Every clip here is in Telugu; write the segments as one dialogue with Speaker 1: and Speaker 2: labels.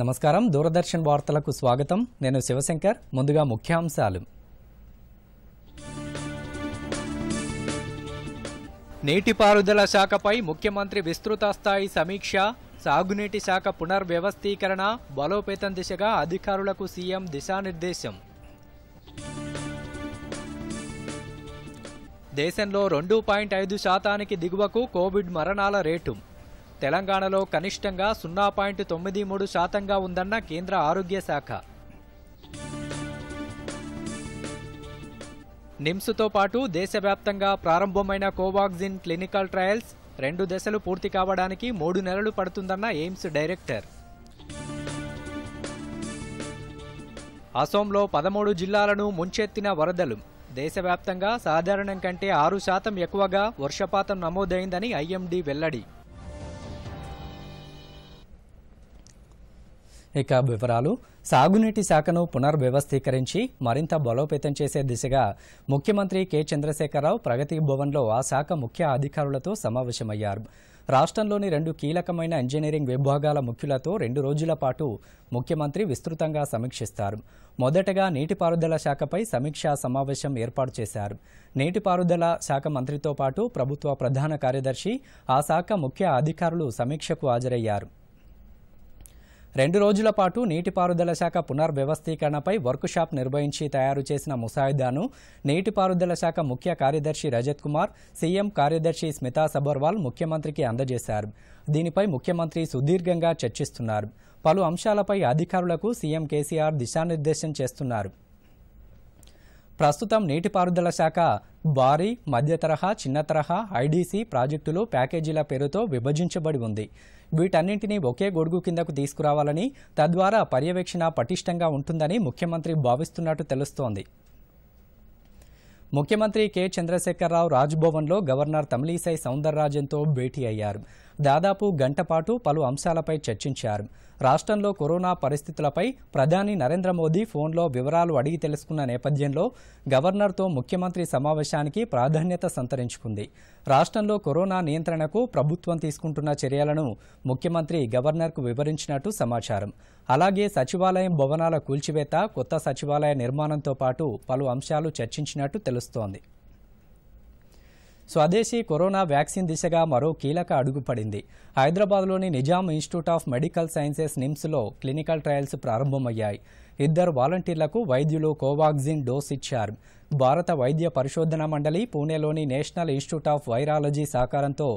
Speaker 1: నమస్కారం దూరదర్శన్ వార్తలకు స్వాగతం నేను శివశంకర్ ముందుగా ముఖ్యాంశాలు నీటిపారుదల శాఖపై ముఖ్యమంత్రి విస్తృత స్థాయి సమీక్ష సాగునీటి శాఖ పునర్వ్యవస్థీకరణ బలోపేతం దిశగా అధికారులకు సీఎం దిశానిర్దేశం దేశంలో రెండు పాయింట్ ఐదు శాతానికి దిగువకు కోవిడ్ మరణాల రేటు తెలంగాణలో కనిష్టంగా సున్నా పాయింట్ తొమ్మిది మూడు శాతంగా ఉందన్న కేంద్ర ఆరోగ్య శాఖ నిమ్స్తో పాటు దేశవ్యాప్తంగా ప్రారంభమైన కోవాక్సిన్ క్లినికల్ ట్రయల్స్ రెండు దశలు పూర్తి కావడానికి మూడు నెలలు పడుతుందన్న ఎయిమ్స్ డైరెక్టర్ అసోంలో పదమూడు జిల్లాలను ముంచెత్తిన వరదలు దేశవ్యాప్తంగా సాధారణం కంటే ఆరు శాతం ఎక్కువగా వర్షపాతం నమోదైందని ఐఎండీ వెల్లడి ఇక వివరాలు సాగునీటి శాఖను పునర్వ్యవస్థీకరించి మరింత బలోపేతం చేసే దిశగా ముఖ్యమంత్రి కె చంద్రశేఖరరావు ప్రగతి భవన్లో ఆ శాఖ ముఖ్య అధికారులతో సమావేశమయ్యారు రాష్ట్రంలోని రెండు కీలకమైన ఇంజనీరింగ్ విభాగాల ముఖ్యులతో రెండు రోజుల పాటు ముఖ్యమంత్రి విస్తృతంగా సమీక్షిస్తారు మొదటగా నీటిపారుదల శాఖపై సమీక్షా సమావేశం ఏర్పాటు చేశారు నీటిపారుదల శాఖ మంత్రితో పాటు ప్రభుత్వ ప్రధాన కార్యదర్శి ఆ శాఖ ముఖ్య అధికారులు సమీక్షకు హాజరయ్యారు రెండు రోజుల పాటు నీటిపారుదల శాఖ పునర్వ్యవస్థీకరణపై వర్క్షాప్ నిర్వహించి తయారు చేసిన ముసాయిదాను నీటిపారుదల శాఖ ముఖ్య కార్యదర్శి రజత్ కుమార్ సీఎం కార్యదర్శి స్మితా సబర్వాల్ ముఖ్యమంత్రికి అందజేశారు దీనిపై ముఖ్యమంత్రి సుదీర్ఘంగా చర్చిస్తున్నారు పలు అంశాలపై అధికారులకు సీఎం కేసీఆర్ దిశానిర్దేశం చేస్తున్నారు ప్రస్తుతం నీటిపారుదల శాఖ భారీ మధ్య తరహా చిన్న తరహా ఐడీసీ ప్రాజెక్టులు ప్యాకేజీల పేరుతో విభజించబడి ఉంది వీటన్నింటినీ ఒకే గొడుగు కిందకు తీసుకురావాలని తద్వారా పర్యవేక్షణ పటిష్టంగా ఉంటుందని ముఖ్యమంత్రి భావిస్తున్నట్టు తెలుస్తోంది ముఖ్యమంత్రి కె చంద్రశేఖరరావు రాజ్భవన్లో గవర్నర్ తమిళీసై సౌందరరాజన్తో భేటీ అయ్యారు దాదాపు గంటపాటు పలు అంశాలపై చర్చించారు రాష్ట్రంలో కరోనా పరిస్థితులపై ప్రధాని నరేంద్ర మోదీ ఫోన్లో వివరాలు అడిగి తెలుసుకున్న నేపథ్యంలో గవర్నర్తో ముఖ్యమంత్రి సమావేశానికి ప్రాధాన్యత సంతరించుకుంది రాష్ట్రంలో కరోనా నియంత్రణకు ప్రభుత్వం తీసుకుంటున్న చర్యలను ముఖ్యమంత్రి గవర్నర్కు వివరించినట్టు సమాచారం అలాగే సచివాలయం భవనాల కూల్చివేత కొత్త సచివాలయ నిర్మాణంతో పాటు పలు అంశాలు చర్చించినట్టు తెలుస్తోంది స్వదేశీ కరోనా వ్యాక్సిన్ దిశగా మరో కీలక అడుగు పడింది హైదరాబాద్లోని Nizam Institute of Medical Sciences నిమ్స్లో క్లినికల్ ట్రయల్స్ ప్రారంభమయ్యాయి ఇద్దరు వాలంటీర్లకు వైద్యులు కోవాక్సిన్ డోస్ ఇచ్చారు భారత వైద్య పరిశోధన మండలి పూణేలోని నేషనల్ ఇన్స్టిట్యూట్ ఆఫ్ వైరాలజీ సహకారంతో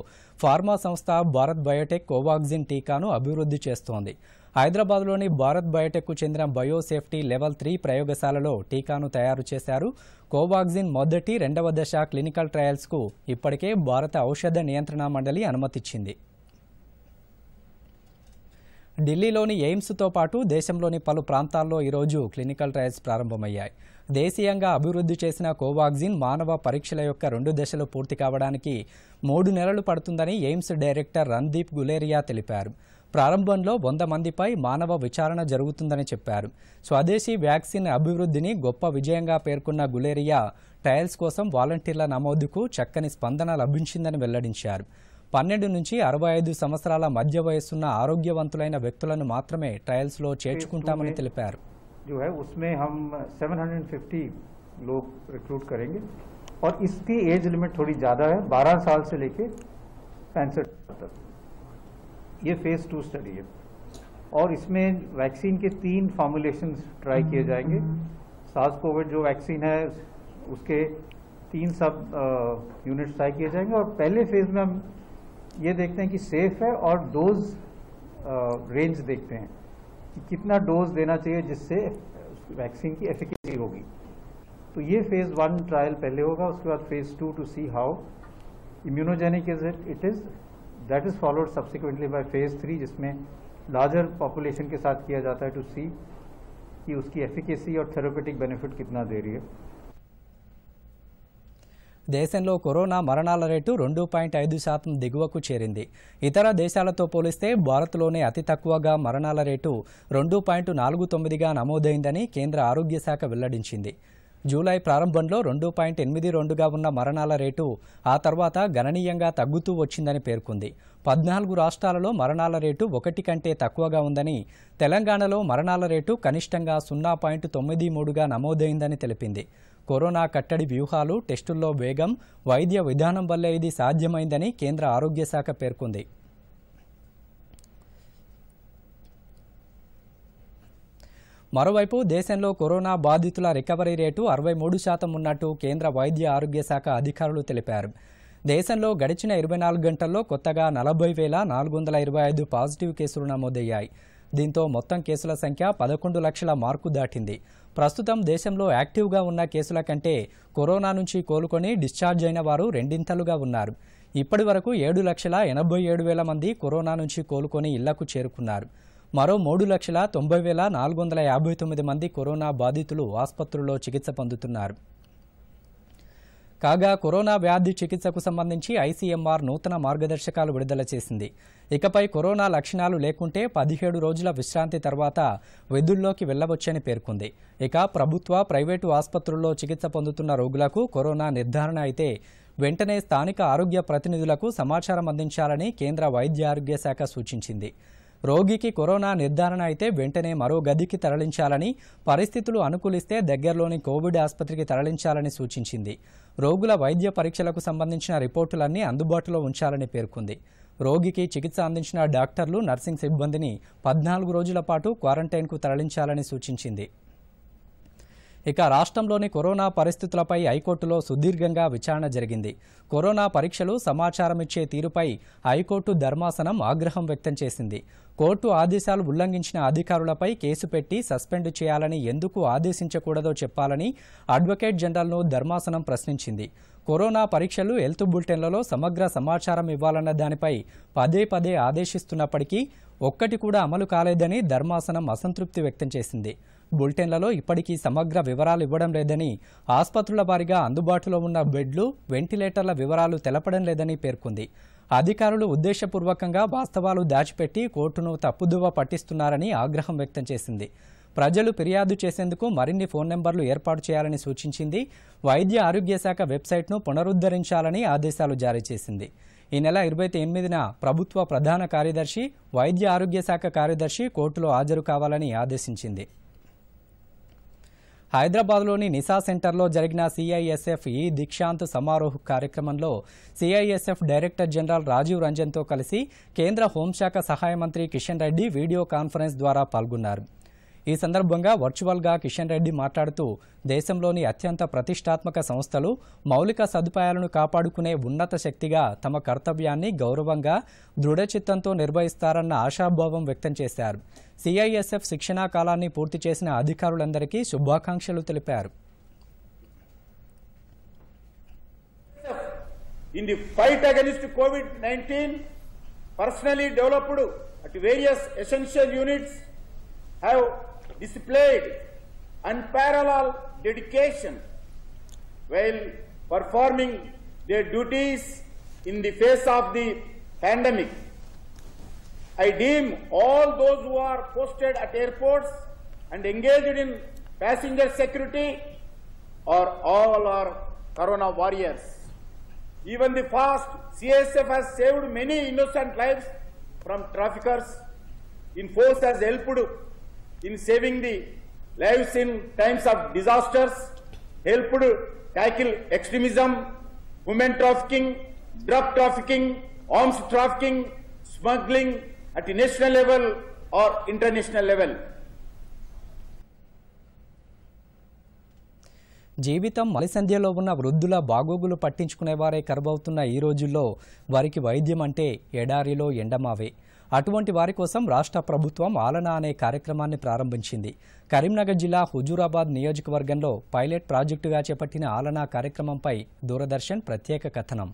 Speaker 1: ఫార్మా సంస్థ భారత్ బయోటెక్ కోవాక్సిన్ టీకాను అభివృద్ధి చేస్తోంది హైదరాబాద్లోని భారత్ బయోటెక్కు చెందిన బయోసేఫ్టీ లెవెల్ త్రీ ప్రయోగశాలలో టీకాను తయారు చేశారు కోవాక్సిన్ మొదటి రెండవ దశ క్లినికల్ ట్రయల్స్కు ఇప్పటికే భారత ఔషధ నియంత్రణ మండలి అనుమతిచ్చింది ఢిల్లీలోని ఎయిమ్స్తో పాటు దేశంలోని పలు ప్రాంతాల్లో ఈరోజు క్లినికల్ ట్రయల్స్ ప్రారంభమయ్యాయి దేశీయంగా అభివృద్ధి చేసిన కోవాక్సిన్ మానవ పరీక్షల యొక్క రెండు దశలు పూర్తి కావడానికి మూడు నెలలు పడుతుందని ఎయిమ్స్ డైరెక్టర్ రణ్దీప్ గులేరియా తెలిపారు ప్రారంభంలో వంద మందిపై మానవ విచారణ జరుగుతుందని చెప్పారు స్వదేశీ వ్యాక్సిన్ అభివృద్ధిని గొప్ప విజయంగా పేర్కొన్న గులేరియా ట్రయల్స్ కోసం వాలంటీర్ల నమోదుకు చక్కని స్పందన లభించిందని వెల్లడించారు పన్నెండు నుంచి అరవై ఐదు సంవత్సరాల మధ్య వయసున్న ఆరోగ్యవంతులైన వ్యక్తులను మాత్రమే లో చేర్చుకుంటామని తెలిపారు और इसकी एज लिमिट थोड़ी ज़्यादा है 12 साल से लेके
Speaker 2: पैंसठ तक ये फेज टू स्टडी है और इसमें वैक्सीन के तीन फॉर्मुलेशन ट्राई किए जाएंगे सास कोविड जो वैक्सीन है उसके तीन सब यूनिट्स ट्राई किए जाएंगे और पहले फेज में हम ये देखते हैं कि सेफ है और डोज रेंज देखते हैं कि कितना डोज देना चाहिए जिससे वैक्सीन की एफिकेसी होगी तो ये फेज वन ट्रायल पहले होगा उसके बाद phase two to see how immunogenic is it it is that is followed subsequently by phase three जिसमें लार्जर पॉपुलेशन के साथ किया जाता है टू सी कि उसकी एफिकेसी और थेरोपेटिक बेनिफिट कितना दे रही है
Speaker 1: దేశంలో కరోనా మరణాల రేటు రెండు పాయింట్ ఐదు శాతం దిగువకు చేరింది ఇతర దేశాలతో పోలిస్తే భారత్లోనే అతి తక్కువగా మరణాల రేటు రెండు పాయింట్ నాలుగు తొమ్మిదిగా నమోదైందని కేంద్ర ఆరోగ్య శాఖ వెల్లడించింది జూలై ప్రారంభంలో రెండు పాయింట్ ఎనిమిది రెండుగా ఉన్న మరణాల రేటు ఆ తర్వాత గణనీయంగా తగ్గుతూ వచ్చిందని పేర్కొంది పద్నాలుగు రాష్ట్రాలలో మరణాల రేటు ఒకటి కంటే తక్కువగా ఉందని తెలంగాణలో మరణాల రేటు కనిష్టంగా సున్నా పాయింట్ తొమ్మిది మూడుగా నమోదైందని తెలిపింది కరోనా కట్టడి వ్యూహాలు టెస్టుల్లో వేగం వైద్య విధానం వల్లే ఇది సాధ్యమైందని కేంద్ర ఆరోగ్య శాఖ పేర్కొంది మరోవైపు దేశంలో కరోనా బాధితుల రికవరీ రేటు అరవై మూడు శాతం ఉన్నట్టు కేంద్ర వైద్య ఆరోగ్య శాఖ అధికారులు తెలిపారు దేశంలో గడిచిన ఇరవై నాలుగు గంటల్లో కొత్తగా నలభై వేల నాలుగు వందల ఇరవై ఐదు పాజిటివ్ కేసులు నమోదయ్యాయి దీంతో మొత్తం కేసుల సంఖ్య పదకొండు లక్షల మార్కు దాటింది ప్రస్తుతం దేశంలో యాక్టివ్గా ఉన్న కేసుల కంటే కరోనా నుంచి కోలుకొని డిశ్చార్జ్ అయిన వారు రెండింతలుగా ఉన్నారు ఇప్పటి వరకు ఏడు లక్షల ఎనభై ఏడు వేల మంది కరోనా నుంచి కోలుకొని ఇళ్లకు చేరుకున్నారు మరో మూడు లక్షల తొంభై వేల నాలుగు వందల యాభై తొమ్మిది మంది కరోనా బాధితులు ఆసుపత్రుల్లో చికిత్స పొందుతున్నారు కాగా కరోనా వ్యాధి చికిత్సకు సంబంధించి ఐసీఎంఆర్ నూతన మార్గదర్శకాలు విడుదల చేసింది ఇకపై కరోనా లక్షణాలు లేకుంటే పదిహేడు రోజుల విశ్రాంతి తర్వాత విధుల్లోకి వెళ్లవచ్చని పేర్కొంది ఇక ప్రభుత్వ ప్రైవేటు ఆసుపత్రుల్లో చికిత్స పొందుతున్న రోగులకు కరోనా నిర్ధారణ అయితే వెంటనే స్థానిక ఆరోగ్య ప్రతినిధులకు సమాచారం అందించాలని కేంద్ర వైద్య ఆరోగ్య శాఖ సూచించింది రోగికి కరోనా నిర్ధారణ అయితే వెంటనే మరో గదికి తరలించాలని పరిస్థితులు అనుకూలిస్తే దగ్గరలోని కోవిడ్ ఆసుపత్రికి తరలించాలని సూచించింది రోగుల వైద్య పరీక్షలకు సంబంధించిన రిపోర్టులన్నీ అందుబాటులో ఉంచాలని పేర్కొంది రోగికి చికిత్స అందించిన డాక్టర్లు నర్సింగ్ సిబ్బందిని పద్నాలుగు రోజుల పాటు క్వారంటైన్కు తరలించాలని సూచించింది ఇక రాష్ట్రంలోని కరోనా పరిస్థితులపై హైకోర్టులో సుదీర్ఘంగా విచారణ జరిగింది కరోనా పరీక్షలు సమాచారం ఇచ్చే తీరుపై హైకోర్టు ధర్మాసనం ఆగ్రహం వ్యక్తం చేసింది కోర్టు ఆదేశాలు ఉల్లంఘించిన అధికారులపై కేసు పెట్టి సస్పెండ్ చేయాలని ఎందుకు ఆదేశించకూడదో చెప్పాలని అడ్వకేట్ జనరల్ను ధర్మాసనం ప్రశ్నించింది కరోనా పరీక్షలు హెల్త్ బులెటిన్లలో సమగ్ర సమాచారం ఇవ్వాలన్న దానిపై పదే పదే ఆదేశిస్తున్నప్పటికీ ఒక్కటి కూడా అమలు కాలేదని ధర్మాసనం అసంతృప్తి వ్యక్తం చేసింది బులెటిన్లలో ఇప్పటికీ సమగ్ర వివరాలు ఇవ్వడం లేదని ఆసుపత్రుల వారీగా అందుబాటులో ఉన్న బెడ్లు వెంటిలేటర్ల వివరాలు తెలపడం లేదని పేర్కొంది అధికారులు ఉద్దేశపూర్వకంగా వాస్తవాలు దాచిపెట్టి కోర్టును తప్పుదువ పట్టిస్తున్నారని ఆగ్రహం వ్యక్తం చేసింది ప్రజలు ఫిర్యాదు చేసేందుకు మరిన్ని ఫోన్ నెంబర్లు ఏర్పాటు చేయాలని సూచించింది వైద్య ఆరోగ్య శాఖ వెబ్సైట్ను పునరుద్ధరించాలని ఆదేశాలు జారీ చేసింది ఈ నెల ఇరవై ఎనిమిదిన ప్రభుత్వ ప్రధాన కార్యదర్శి వైద్య ఆరోగ్య శాఖ కార్యదర్శి కోర్టులో హాజరు కావాలని ఆదేశించింది హైదరాబాద్లోని నిసా సెంటర్లో జరిగిన సిఐఎస్ఎఫ్ ఈ దీక్షాంత్ సమారోహ కార్యక్రమంలో సిఐఎస్ఎఫ్ డైరెక్టర్ జనరల్ రాజీవ్ రంజన్తో కలిసి కేంద్ర హోంశాఖ సహాయ మంత్రి కిషన్ రెడ్డి వీడియో కాన్ఫరెన్స్ ద్వారా పాల్గొన్నారు ఈ సందర్భంగా వర్చువల్గా కిషన్ రెడ్డి మాట్లాడుతూ దేశంలోని అత్యంత ప్రతిష్టాత్మక సంస్థలు మౌలిక సదుపాయాలను కాపాడుకునే ఉన్నత శక్తిగా తమ కర్తవ్యాన్ని గౌరవంగా దృఢచిత్తంతో నిర్వహిస్తారన్న ఆశాభావం వ్యక్తం చేశారు సిఐఎస్ఎఫ్ శిక్షణా కాలాన్ని పూర్తి చేసిన అధికారులందరికీ శుభాకాంక్షలు తెలిపారు
Speaker 3: in the fight against COVID-19, personally developed at various essential units have displayed unparalleled dedication while performing their duties in the face of the pandemic. I deem all those who are posted at airports and engaged in passenger security are all our corona warriors. Even the fast CSF has saved many innocent lives from traffickers. In force has helped in saving the lives in times of disasters, helped tackle extremism, human trafficking, drug trafficking, arms trafficking, smuggling at the national level or international level.
Speaker 1: జీవితం మలిసంధ్యలో ఉన్న వృద్ధుల బాగోగులు పట్టించుకునేవారే కరువవుతున్న ఈ రోజుల్లో వారికి వైద్యం అంటే ఎడారిలో ఎండమావే అటువంటి వారి కోసం రాష్ట్ర ప్రభుత్వం ఆలన అనే కార్యక్రమాన్ని ప్రారంభించింది కరీంనగర్ జిల్లా హుజూరాబాద్ నియోజకవర్గంలో పైలట్ ప్రాజెక్టుగా చేపట్టిన ఆలన కార్యక్రమంపై దూరదర్శన్ ప్రత్యేక కథనం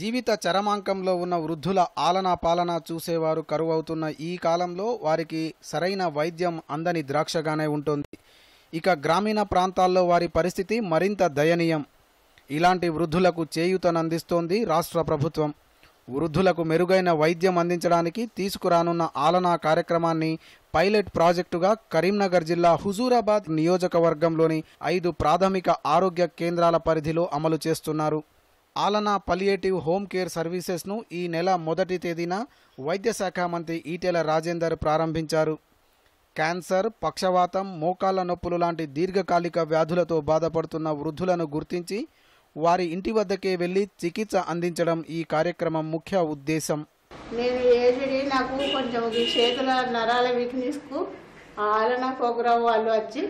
Speaker 3: జీవిత చరమాంకంలో ఉన్న వృద్ధుల ఆలనా పాలన చూసేవారు కరువవుతున్న ఈ కాలంలో వారికి సరైన వైద్యం అందని ద్రాక్షగానే ఉంటుంది ఇక గ్రామీణ ప్రాంతాల్లో వారి పరిస్థితి మరింత దయనీయం ఇలాంటి వృద్ధులకు చేయూతనందిస్తోంది రాష్ట్ర ప్రభుత్వం వృద్ధులకు మెరుగైన వైద్యం అందించడానికి తీసుకురానున్న ఆలనా కార్యక్రమాన్ని పైలట్ ప్రాజెక్టుగా కరీంనగర్ జిల్లా హుజూరాబాద్ నియోజకవర్గంలోని ఐదు ప్రాథమిక ఆరోగ్య కేంద్రాల పరిధిలో అమలు చేస్తున్నారు ఆలనా పలియేటివ్ హోమ్ కేర్ సర్వీసెస్ను ఈ నెల మొదటి తేదీన వైద్య శాఖ మంత్రి ఈటెల రాజేందర్ ప్రారంభించారు క్యాన్సర్ పక్షవాతం మోకాళ్ల నొప్పులు లాంటి దీర్ఘకాలిక వ్యాధులతో బాధపడుతున్న వృద్ధులను గుర్తించి వారి ఇంటి వద్దకే వెళ్లి చికిత్స అందించడం ఈ కార్యక్రమం ముఖ్య ఉద్దేశం
Speaker 2: నేను ఏజడి నాకు కొంచెం చేతుల నరాల వీక్నెస్కు ఆలన ప్రోగ్రాం వాళ్ళు వచ్చి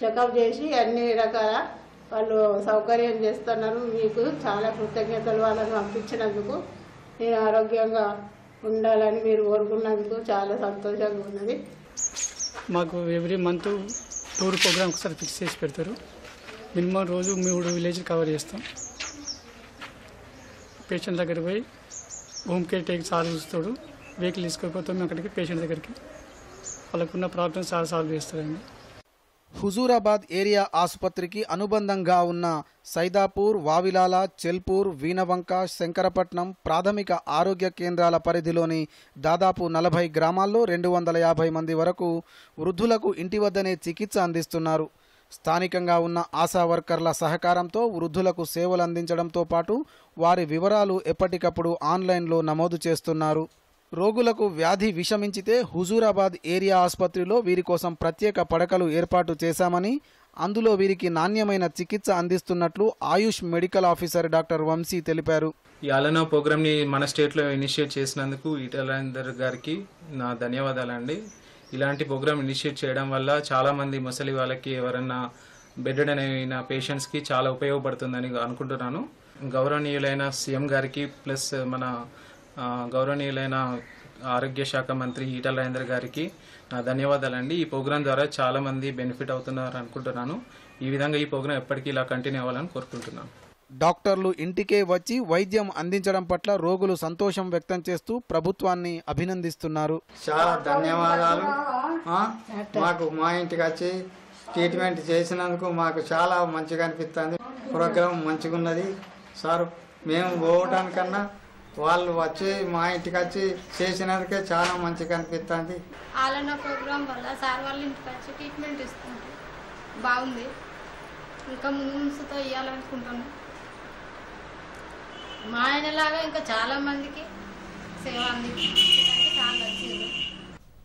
Speaker 2: చెకప్ చేసి అన్ని రకాల వాళ్ళు సౌకర్యం చేస్తున్నారు మీకు చాలా కృతజ్ఞతలు వాళ్ళని పంపించినందుకు నేను ఆరోగ్యంగా ఉండాలని మీరు కోరుకున్నందుకు చాలా సంతోషంగా ఉన్నది మాకు ఎవ్రీ మంత్ టూర్ ప్రోగ్రామ్ ఒకసారి ఫిక్స్ చేసి పెడతారు మినిమం రోజు మూడు విలేజ్ కవర్ చేస్తాం పేషెంట్ దగ్గర పోయి హోమ్ కేర్ టేక్ సార్ చూస్తాడు
Speaker 3: వెహికల్ తీసుకోకపోతే మేము అక్కడికి పేషెంట్ దగ్గరికి వాళ్ళకున్న ప్రాబ్లమ్స్ సార్ సాల్వ్ చేస్తారండి హుజూరాబాద్ ఏరియా ఆసుపత్రికి అనుబంధంగా ఉన్న సైదాపూర్ వావిలాల చెల్పూర్ వీణవంక శంకరపట్నం ప్రాథమిక ఆరోగ్య కేంద్రాల పరిధిలోని దాదాపు నలభై గ్రామాల్లో రెండు వందల యాభై మంది వరకు వృద్ధులకు ఇంటి వద్దనే చికిత్స అందిస్తున్నారు స్థానికంగా ఉన్న ఆశా వర్కర్ల సహకారంతో వృద్ధులకు సేవలు అందించడంతో పాటు వారి వివరాలు ఎప్పటికప్పుడు ఆన్లైన్లో నమోదు చేస్తున్నారు రోగులకు వ్యాధి విషమించితే హుజూరాబాద్ ఏరియా ఆసుపత్రిలో వీరి కోసం ప్రత్యేక పడకలు ఏర్పాటు చేశామని అందులో వీరికి నాణ్యమైన చికిత్స అందిస్తున్నట్లు AYUSH medical officer doctor Vamshi తెలిపారు ఈ అలనో ప్రోగ్రామ్ని మన స్టేట్లో ఇనిషియేట్ చేసినందుకు ఈటల గారికి నా ధన్యవాదాలండి ఇలాంటి ప్రోగ్రామ్ ఇనిషియేట్ చేయడం వల్ల చాలామంది ముసలి వాళ్ళకి ఎవరన్నా బెడ్డెడ్ అయిన పేషెంట్స్కి చాలా ఉపయోగపడుతుందని అనుకుంటున్నాను గౌరవనీయులైన సీఎం గారికి ప్లస్ మన గౌరవనీయులైన ఆరోగ్య శాఖ మంత్రి ఈటల రాజేందర్ గారికి నా ధన్యవాదాలండి ఈ ప్రోగ్రాం ద్వారా చాలామంది బెనిఫిట్ అవుతున్నారు అనుకుంటున్నాను ఈ విధంగా ఈ ప్రోగ్రాం ఎప్పటికీ ఇలా కంటిన్యూ అవ్వాలని కోరుకుంటున్నాను డాక్టర్లు ఇంటికే వచ్చి వైద్యం అందించడం పట్ల రోగులు సంతోషం వ్యక్తం చేస్తూ ప్రభుత్వాన్ని అభినందిస్తున్నారు చాలా ధన్యవాదాలు మాకు మా ఇంటికి వచ్చి ట్రీట్మెంట్ చేసినందుకు మాకు చాలా మంచిగా అనిపిస్తుంది ప్రోగ్రామ్ మంచిగా
Speaker 2: ఉన్నది సార్ మేము పోవటానికన్నా వాళ్ళు వచ్చి మా ఇంటికి వచ్చి
Speaker 3: చేసినందుకే చాలా మంచిగా అనిపిస్తుంది
Speaker 1: బాగుంది ఇంకా ముందు ముందుతో ఇవ్వాలనుకుంటున్నాను మా ఆయనలాగా ఇంకా చాలా మందికి సేవ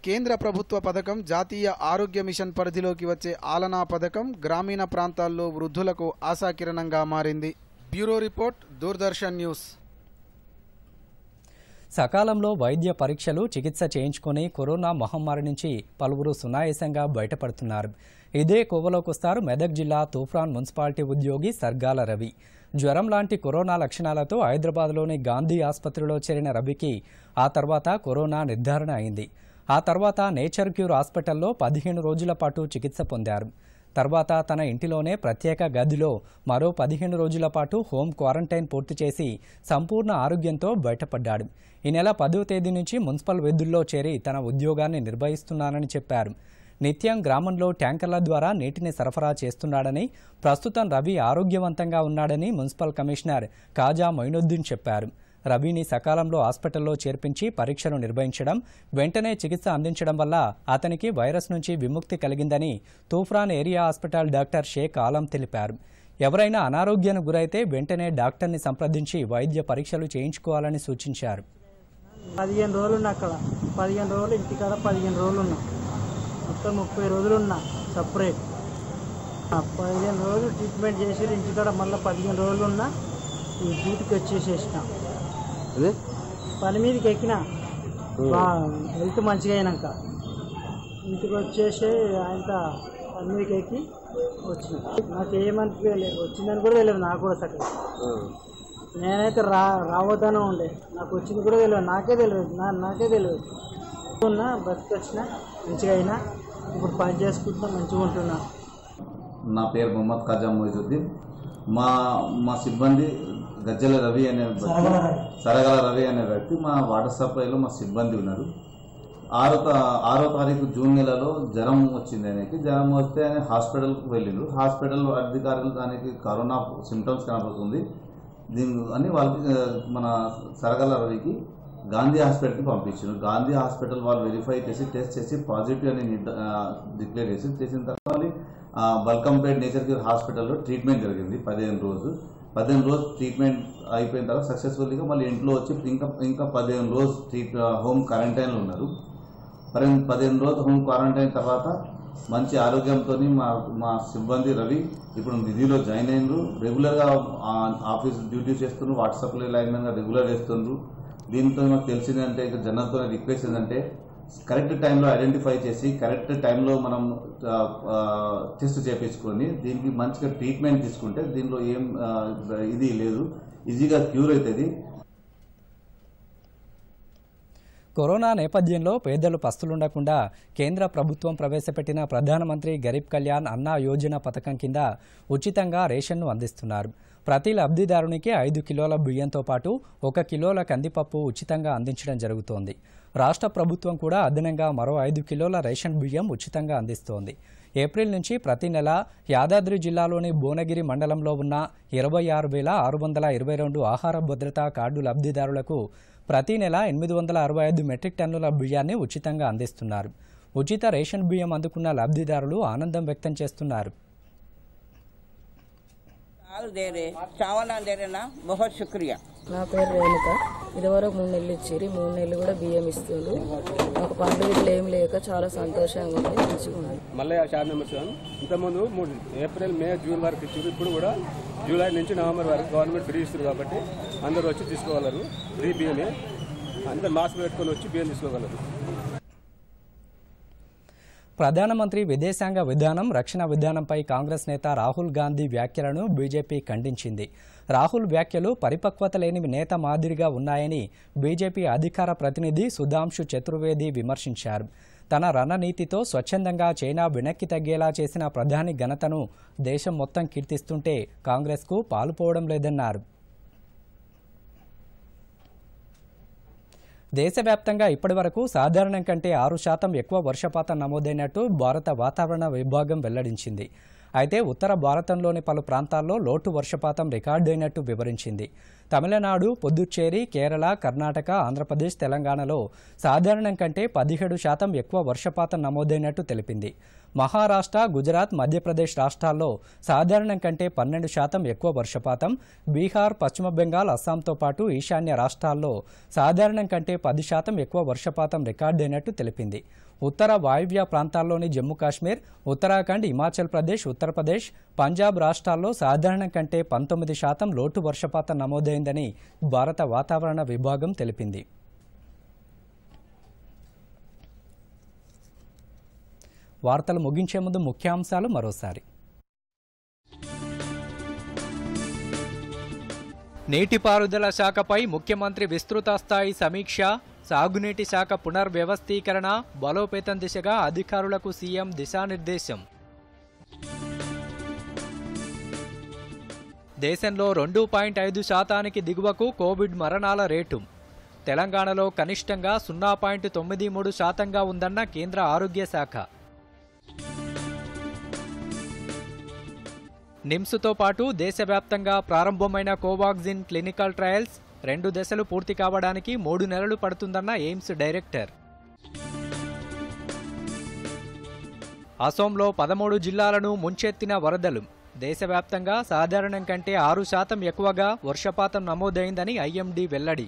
Speaker 3: కేంద్ర ప్రభుత్వ పథకం జాతీయ ఆరోగ్య మిషన్ పరిధిలోకి వచ్చే ఆలనా పథకం గ్రామీణ ప్రాంతాల్లో వృద్ధులకు ఆశాకిరణంగా మారింది బ్యూరో రిపోర్ట్ దూరదర్శన్ న్యూస్
Speaker 1: సకాలంలో వైద్య పరీక్షలు చికిత్స చేయించుకుని కరోనా మహమ్మారి నుంచి పలువురు సునాయసంగా బయటపడుతున్నారు ఇదే కోవలోకొస్తారు మెదక్ జిల్లా తూఫ్రాన్ మున్సిపాలిటీ ఉద్యోగి సర్గాల రవి జ్వరం లాంటి కరోనా లక్షణాలతో హైదరాబాద్లోని గాంధీ ఆసుపత్రిలో చేరిన రవికి ఆ తర్వాత కరోనా నిర్ధారణ అయింది ఆ తర్వాత నేచర్ క్యూర్ హాస్పిటల్లో పదిహేను రోజుల పాటు చికిత్స పొందారు తర్వాత తన ఇంటిలోనే ప్రత్యేక గదిలో మరో పదిహేను రోజుల పాటు హోం క్వారంటైన్ పూర్తి చేసి సంపూర్ణ ఆరోగ్యంతో బయటపడ్డాడు ఈ నెల పదో తేదీ నుంచి మున్సిపల్ విధుల్లో చేరి తన ఉద్యోగాన్ని నిర్వహిస్తున్నానని చెప్పారు నిత్యం గ్రామంలో ట్యాంకర్ల ద్వారా నీటిని సరఫరా చేస్తున్నాడని ప్రస్తుతం రవి ఆరోగ్యవంతంగా ఉన్నాడని మున్సిపల్ కమిషనర్ కాజా మొయినుద్దీన్ చెప్పారు రవిని సకాలంలో హాస్పిటల్లో చేర్పించి పరీక్షలు నిర్వహించడం వెంటనే చికిత్స అందించడం వల్ల అతనికి వైరస్ నుంచి విముక్తి కలిగిందని Toopran area hospital doctor Sheikh Alam తెలిపారు ఎవరైనా అనారోగ్యానికి గురైతే వెంటనే డాక్టర్ని సంప్రదించి వైద్య పరీక్షలు చేయించుకోవాలని సూచించారు పదిహేను
Speaker 2: రోజులు అక్కడ పదిహేను రోజులు ఇంటికాడ పదిహేను రోజులు మొత్తం ముప్పై రోజులు ఉన్నా సపరేట్ పదిహేను రోజులు ట్రీట్మెంట్ చేసి ఇంటి కాడ మళ్ళీ పదిహేను రోజులు ఉన్నా ఈ డ్యూటీకి వచ్చేసేసిన పని మీదకి ఎక్కిన
Speaker 1: హెల్త్ మంచిగా అయినాక ఇంటికి వచ్చేసి ఆయన పని మీదకి ఎక్కి వచ్చిన నాకు ఏమనిపించలే వచ్చిందని కూడా తెలియదు నాకు కూడా సగం
Speaker 2: నేనైతే రా రావద్దాను ఉండే నాకు వచ్చింది కూడా తెలియదు నాకే తెలియదు నాకే తెలియదు ఉన్నా వచ్చిన మంచిగా అయినా ఇప్పుడు పని చేసుకుంటూ మంచిగా ఉంటున్నా నా పేరు మొహమ్మద్ ఖజా మొయిజుద్దీన్ మా మా సిబ్బంది గజ్జల రవి అనే సరగల రవి అనే వ్యక్తి మా వాటర్ సప్లైలో మా సిబ్బంది ఉన్నారు ఆరో ఆరో తారీఖు జూన్ నెలలో జ్వరం వచ్చింది ఆయనకి జ్వరం వస్తే ఆయన హాస్పిటల్కి వెళ్ళిండు హాస్పిటల్ అధికారులు దానికి కరోనా సిమ్టమ్స్ కనబడుతుంది దీని అని వాళ్ళకి మన సరగల రవికి గాంధీ హాస్పిటల్కి పంపించారు గాంధీ హాస్పిటల్ వాళ్ళు వెరిఫై చేసి టెస్ట్ చేసి పాజిటివ్ అని డిక్లేర్ చేసి చేసిన తర్వాత బల్కంపేట్ నేచర్ కేర్ హాస్పిటల్లో ట్రీట్మెంట్ జరిగింది పదిహేను రోజు పదిహేను రోజు ట్రీట్మెంట్ అయిపోయిన తర్వాత సక్సెస్ఫుల్గా మళ్ళీ ఇంట్లో వచ్చి ఇంకా ఇంకా పదిహేను రోజు ట్రీట్ హోమ్ క్వారంటైన్లో ఉన్నారు పదిహేను పదిహేను రోజు హోమ్ క్వారంటైన్ తర్వాత మంచి ఆరోగ్యంతో మా మా సిబ్బంది రవి ఇప్పుడు విధిలో జాయిన్ అయినరు రెగ్యులర్గా ఆఫీస్ డ్యూటీ చేస్తున్నారు వాట్సాప్లో మీద రెగ్యులర్ చేస్తున్నారు దీంతో మాకు తెలిసిందంటే జనాలతో రిక్వెస్ట్ ఏంటంటే కరెక్ట్ టైంలో ఐడెంటిఫై చేసి కరెక్ట్ టైంలో మనం టెస్ట్ చేపించుకొని దీనికి మంచిగా ట్రీట్మెంట్ తీసుకుంటే దీనిలో ఏం ఇది లేదు ఈజీగా క్యూర్ అవుతుంది
Speaker 1: కరోనా నేపథ్యంలో పేదలు పస్తులుండకుండా కేంద్ర ప్రభుత్వం ప్రవేశపెట్టిన ప్రధానమంత్రి గరీబ్ కళ్యాణ్ అన్నా యోజన పథకం కింద ఉచితంగా రేషన్ను అందిస్తున్నారు ప్రతి లబ్ధిదారునికి ఐదు కిలోల బియ్యంతో పాటు ఒక కిలోల కందిపప్పు ఉచితంగా అందించడం జరుగుతోంది రాష్ట్ర ప్రభుత్వం కూడా అదనంగా మరో ఐదు కిలోల రేషన్ బియ్యం ఉచితంగా అందిస్తోంది ఏప్రిల్ నుంచి ప్రతి నెల యాదాద్రి జిల్లాలోని భువనగిరి మండలంలో ఉన్న ఇరవై ఆరు వేల ఆరు వందల ఇరవై రెండు ఆహార భద్రతా కార్డు లబ్ధిదారులకు ప్రతి నెల ఎనిమిది వందల అరవై ఐదు మెట్రిక్ టన్నుల బియ్యాన్ని ఉచితంగా అందిస్తున్నారు ఉచిత రేషన్ బియ్యం అందుకున్న లబ్ధిదారులు ఆనందం వ్యక్తం చేస్తున్నారు
Speaker 2: చావనా దేరేనా
Speaker 1: నా పేరు రేణుక ఇదివరకు మూడు నెలలు ఇచ్చిరి మూడు నెలలు కూడా
Speaker 3: బియ్యం ఇస్తుంది మాకు పండుగ ఏం లేక చాలా సంతోషంగా
Speaker 2: మళ్ళీ ఇంతకుముందు మూడు ఏప్రిల్ మే జూన్ వరకు ఇచ్చారు ఇప్పుడు కూడా జూలై నుంచి నవంబర్ వరకు గవర్నమెంట్ ఫ్రీ ఇస్తుంది కాబట్టి అందరూ వచ్చి తీసుకోగలరు ఫ్రీ బియ్యమే అందరు మాస్క్ పెట్టుకొని వచ్చి బియ్యం తీసుకోగలరు
Speaker 1: ప్రధానమంత్రి విదేశాంగ విధానం రక్షణ విధానంపై కాంగ్రెస్ నేత రాహుల్ గాంధీ వ్యాఖ్యలను బీజేపీ ఖండించింది రాహుల్ వ్యాఖ్యలు పరిపక్వత లేని నేత మాదిరిగా ఉన్నాయని బీజేపీ అధికార ప్రతినిధి సుధాంశు చతుర్వేది విమర్శించారు తన రణనీతితో స్వచ్ఛందంగా చైనా వెనక్కి తగ్గేలా చేసిన ప్రధాని ఘనతను దేశం మొత్తం కీర్తిస్తుంటే కాంగ్రెస్కు పాల్పోవడం లేదన్నారు దేశవ్యాప్తంగా ఇప్పటి వరకు సాధారణం కంటే ఆరు శాతం ఎక్కువ వర్షపాతం నమోదైనట్టు భారత వాతావరణ విభాగం వెల్లడించింది అయితే ఉత్తర భారతంలోని పలు ప్రాంతాల్లో లోటు వర్షపాతం రికార్డైనట్టు వివరించింది తమిళనాడు పుదుచ్చేరి కేరళ కర్ణాటక ఆంధ్రప్రదేశ్ తెలంగాణలో సాధారణం కంటే పదిహేడు శాతం ఎక్కువ వర్షపాతం నమోదైనట్టు తెలిపింది మహారాష్ట్ర గుజరాత్ మధ్యప్రదేశ్ రాష్ట్రాల్లో సాధారణం కంటే పన్నెండు శాతం ఎక్కువ వర్షపాతం బీహార్ పశ్చిమ బెంగాల్ అస్సాంతో పాటు ఈశాన్య రాష్ట్రాల్లో సాధారణం కంటే పది శాతం ఎక్కువ వర్షపాతం రికార్డైనట్టు తెలిపింది ఉత్తర వాయువ్య ప్రాంతాల్లోని జమ్మూ కాశ్మీర్ ఉత్తరాఖండ్ హిమాచల్ ప్రదేశ్ ఉత్తరప్రదేశ్ పంజాబ్ రాష్ట్రాల్లో సాధారణ కంటే పంతొమ్మిది శాతం లోటు వర్షపాతం నమోదైందని భారత వాతావరణ విభాగం తెలిపింది వార్తలు ముగించే ముందు ముఖ్యాంశాలు మరోసారి నీటిపారుదల శాఖపై ముఖ్యమంత్రి విస్తృత స్థాయి సమీక్ష సాగునీటి శాఖ పునర్వ్యవస్థీకరణ బలోపేతం దిశగా అధికారులకు సీఎం దిశానిర్దేశం దేశంలో రెండు పాయింట్ ఐదు శాతానికి దిగువకు కోవిడ్ మరణాల రేటు తెలంగాణలో కనిష్టంగా సున్నా పాయింట్ తొమ్మిది మూడు శాతంగా ఉందన్న కేంద్ర ఆరోగ్య శాఖ నిమ్స్తో పాటు దేశవ్యాప్తంగా ప్రారంభమైన కోవాక్సిన్ క్లినికల్ ట్రయల్స్ రెండు దశలు పూర్తి కావడానికి మూడు నెలలు పడుతుందన్న ఎయిమ్స్ డైరెక్టర్ అసోంలో పదమూడు జిల్లాలను ముంచెత్తిన వరదలు దేశవ్యాప్తంగా సాధారణం కంటే ఆరు శాతం ఎక్కువగా వర్షపాతం నమోదైందని ఐఎండీ వెల్లడి